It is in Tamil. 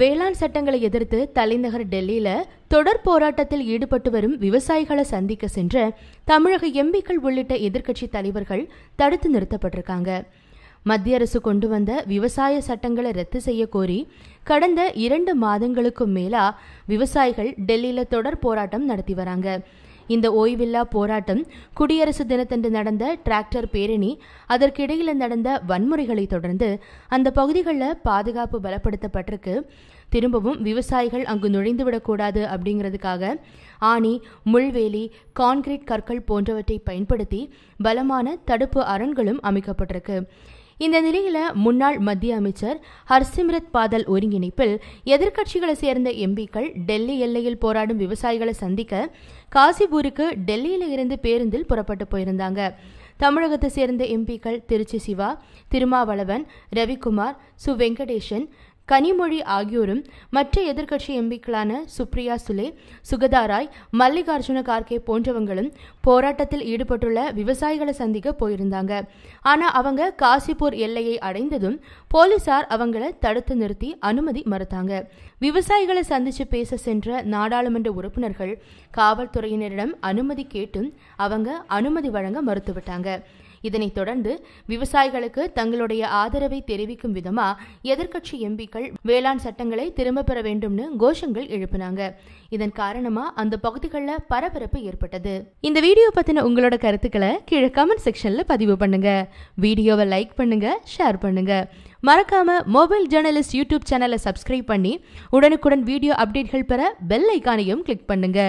வேளாண் சட்டங்களை எதிர்த்து தலைநகர் டெல்லியில தொடர் போராட்டத்தில் ஈடுபட்டு வரும் விவசாயிகளை சந்திக்க சென்ற தமிழக எம்பிக்கள் உள்ளிட்ட எதிர்க்கட்சி தலைவர்கள் தடுத்து நிறுத்தப்பட்டிருக்காங்க மத்திய அரசு கொண்டு வந்த விவசாய சட்டங்களை ரத்து செய்ய கோரி கடந்த இரண்டு மாதங்களுக்கும் மேலா விவசாயிகள் டெல்லியில தொடர் போராட்டம் நடத்தி வராங்க இந்த ஓய்வில்லா போராட்டம் குடியரசு தினத்தன்று நடந்த டிராக்டர் பேரணி அதற்கிடையில் நடந்த வன்முறைகளை தொடர்ந்து அந்த பகுதிகளில் பாதுகாப்பு பலப்படுத்தப்பட்டிருக்கு திரும்பவும் விவசாயிகள் அங்கு நுழைந்துவிடக்கூடாது அப்படிங்கிறதுக்காக ஆணி முள்வேலி கான்கிரீட் கற்கள் போன்றவற்றை பயன்படுத்தி பலமான தடுப்பு அரண்களும் அமைக்கப்பட்டிருக்கு இந்த நிலையில முன்னாள் மத்திய அமைச்சர் ஹர்சிம்ரத் பாதல் ஒருங்கிணைப்பில் எதிர்க்கட்சிகளை சேர்ந்த எம்பிக்கள் டெல்லி எல்லையில் போராடும் விவசாயிகளை சந்திக்க காசிபூருக்கு டெல்லியில இருந்து பேருந்தில் புறப்பட்டு போயிருந்தாங்க தமிழகத்தை சேர்ந்த எம்பிக்கள் திருச்சி சிவா திருமாவளவன் ரவிக்குமார் சு வெங்கடேஷன் கனிமொழி ஆகியோரும் மற்ற எதிர்க்கட்சி எம்பிக்களான சுப்ரியா சுலே சுகதாராய் மல்லிகார்ஜுன கார்கே போன்றவங்களும் போராட்டத்தில் ஈடுபட்டுள்ள விவசாயிகளை சந்திக்க போயிருந்தாங்க ஆனால் அவங்க காசிப்பூர் எல்லையை அடைந்ததும் போலீசார் அவங்கள தடுத்து நிறுத்தி அனுமதி மறுத்தாங்க விவசாயிகளை சந்திச்சு பேச சென்ற நாடாளுமன்ற உறுப்பினர்கள் காவல்துறையினரிடம் அனுமதி கேட்டும் அவங்க அனுமதி வழங்க மறுத்துவிட்டாங்க இதனைத் தொடர்ந்து விவசாயிகளுக்கு தங்களுடைய ஆதரவை தெரிவிக்கும் விதமா எதிர்க்கட்சி எம்பிக்கள் வேளாண் சட்டங்களை திரும்பப் பெற வேண்டும்னு கோஷங்கள் எழுப்பினாங்க இதன் காரணமா அந்த பகுதிகளில் பரபரப்பு ஏற்பட்டது இந்த வீடியோ பத்தின உங்களோட கருத்துக்களை கீழே கமெண்ட் செக்ஷன்ல பதிவு பண்ணுங்க வீடியோவை லைக் பண்ணுங்க ஷேர் பண்ணுங்க மறக்காம மொபைல் ஜேர்னலிஸ்ட் யூடியூப் சேனலை சப்ஸ்கிரைப் பண்ணி உடனுக்குடன் வீடியோ அப்டேட்கள் பெற பெல் ஐக்கானையும் கிளிக் பண்ணுங்க